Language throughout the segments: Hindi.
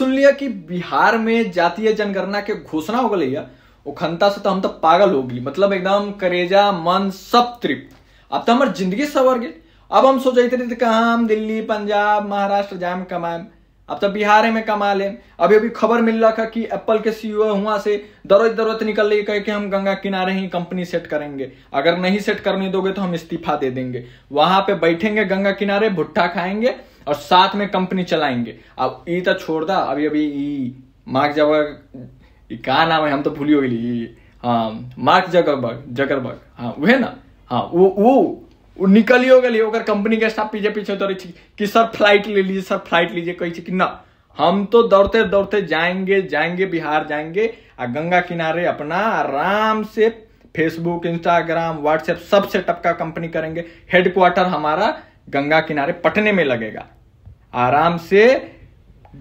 सुन लिया कि बिहार में जातीय जनगणना के घोषणा हो गई है उखनता से तो हम तो पागल हो गई मतलब एकदम करेजा मन सब तृप्त अब तो हमारे जिंदगी सवर गई अब हम सोच रहे कहाँ हम दिल्ली पंजाब महाराष्ट्र जाम कमाएम अब तो बिहार में कमा लेम अभी अभी खबर मिल रहा था कि एप्पल के सीईओ हुआ से दरोज दरोज निकल रही कहे कि हम गंगा किनारे ही कंपनी सेट करेंगे अगर नहीं सेट करने दोगे तो हम इस्तीफा दे देंगे वहां पे बैठेंगे गंगा किनारे भुट्टा खाएंगे और साथ में कंपनी चलाएंगे अब ई तो छोड़ दा अभी अभी ई मार्क जगह कहा नाम है हम तो भूलियो गई हाँ मार्क जगरबर्ग जगरबर्ग हाँ वह ना हाँ वो वो निकलियो गेली कंपनी के स्टाफ पीछे पीछे उतर कि सर फ्लाइट ले लीजिए सर फ्लाइट लीजिए थी कि ना हम तो दौड़ते दौड़ते जाएंगे जाएंगे बिहार जाएंगे आ गंगा किनारे अपना आराम से फेसबुक इंस्टाग्राम व्हाट्सएप सब सेटअप का कंपनी करेंगे हेडक्वार्टर हमारा गंगा किनारे पटने में लगेगा आराम से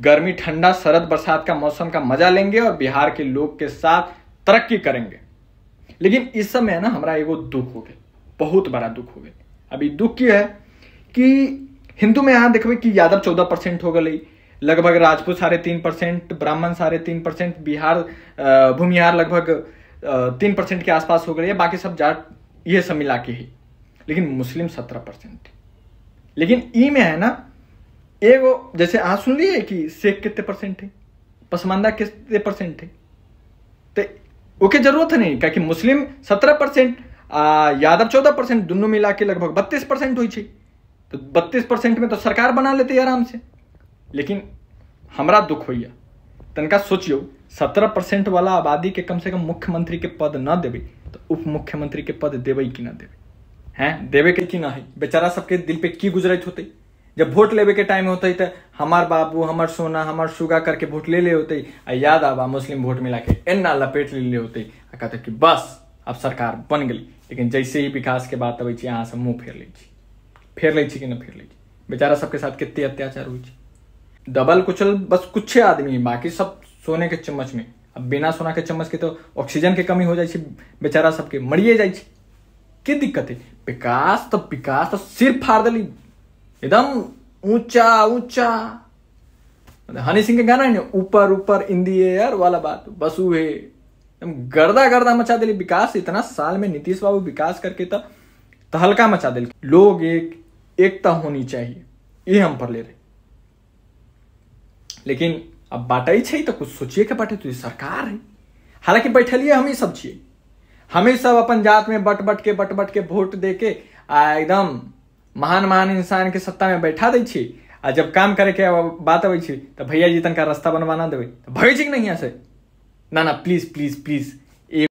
गर्मी ठंडा शरद बरसात का मौसम का मजा लेंगे और बिहार के लोग के साथ तरक्की करेंगे लेकिन इस समय ना हमारा एगो दुख हो गया बहुत बड़ा दुख हो गया अभी दुख क्यों है कि हिंदू में यहाँ देखो कि यादव चौदह परसेंट हो गई लगभग राजपूत साढ़े तीन परसेंट ब्राह्मण साढ़े तीन परसेंट बिहार भूमिहार लगभग तीन परसेंट के आसपास हो गई है बाकी सब जाट ये सब मिला के ही लेकिन मुस्लिम सत्रह परसेंट लेकिन ई में है ना एगो जैसे आ सुन लिए कि सेक कितने परसेंट है पसमानदा कितने परसेंट है तो ओके जरूरत नहीं क्या कि मुस्लिम सत्रह परसेंट यादव चौदह परसेंट दोनों मिला के लगभग बत्तीस परसेंट हुई थी तो बत्तीस परसेंट में तो सरकार बना लेते आराम से लेकिन हमारा दुख हो तनका सोचियो सत्रह परसेंट वाला आबादी के कम से कम मुख्यमंत्री के पद न देवे तो उप मुख्यमंत्री के पद देवे कि ना देवे हैं देवे के कि है बेचारा सबके दिल पे की गुजरत होते जब वोट लेवे के टाइम होते तो हमार बाबू हमार सोना हमार सुगा करके वोट ले ले होते आ याद आबा मुस्लिम वोट मिला के एना लपेट ले ले होते कहते कि बस अब सरकार बन गई लेकिन जैसे ही विकास के बात अब अहाँ से मुँह फेर ली फेर ली कि ना फेर ली बेचारा सबके साथ कते अत्याचार हुई छी दबल कुचल बस कुछ आदमी बाकी सब सोने के चम्मच में अब बिना सोना के चम्मच के तो ऑक्सीजन के कमी हो जाए बेचारा सबके मरिए जाए की दिक्कत है विकास तो विकास तो सिर्फ फाड़ दिली एकदम ऊंचा ऊंचा मतलब हनी सिंह का गाना है ना ऊपर ऊपर इन दी एयर वाला बात बस वे एकदम गर्दा गर्दा मचा दिली विकास इतना साल में नीतीश बाबू विकास करके तो तहलका मचा दिल लोग एक एकता होनी चाहिए ये हम पर ले रहे लेकिन अब बाटे छे तो कुछ सोचिए के बाटे तो ये सरकार है हालांकि बैठलिए हम ही सब छिए हमें सब अपन जात में बट बट के बट बट के वोट दे के आ एकदम महान महान इंसान के सत्ता में बैठा दै छी आ जब काम करे के बात अब छी भैया जी तनका रास्ता बनवाना देवे देबै भै छी कि नहि यहाँ से ना ना प्लीज प्लीज प्लीज